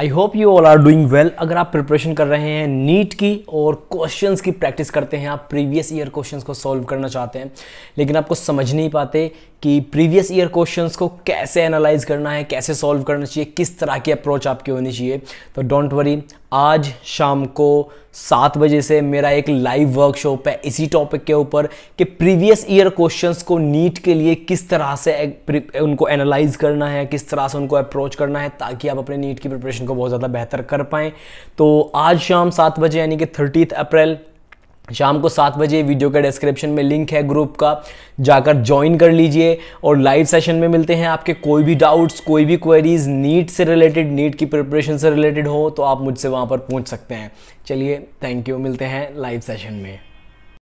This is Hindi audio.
I hope you all are doing well अगर आप प्रिपरेशन कर रहे हैं नीट की और क्वेश्चंस की प्रैक्टिस करते हैं आप प्रीवियस ईयर क्वेश्चंस को सॉल्व करना चाहते हैं लेकिन आपको समझ नहीं पाते कि प्रीवियस ईयर क्वेश्चंस को कैसे एनालाइज करना है कैसे सॉल्व करना चाहिए किस तरह की अप्रोच आपकी होनी चाहिए तो डोंट वरी आज शाम को सात बजे से मेरा एक लाइव वर्कशॉप है इसी टॉपिक के ऊपर कि प्रीवियस ईयर क्वेश्चंस को नीट के लिए किस तरह से उनको एनालाइज करना है किस तरह से उनको अप्रोच करना है ताकि आप अपने नीट की प्रिपरेशन को बहुत ज़्यादा बेहतर कर पाएँ तो आज शाम सात बजे यानी कि थर्टीथ अप्रैल शाम को सात बजे वीडियो के डिस्क्रिप्शन में लिंक है ग्रुप का जाकर ज्वाइन कर लीजिए और लाइव सेशन में मिलते हैं आपके कोई भी डाउट्स कोई भी क्वेरीज नीट से रिलेटेड नीट की प्रिपरेशन से रिलेटेड हो तो आप मुझसे वहाँ पर पूछ सकते हैं चलिए थैंक यू मिलते हैं लाइव सेशन में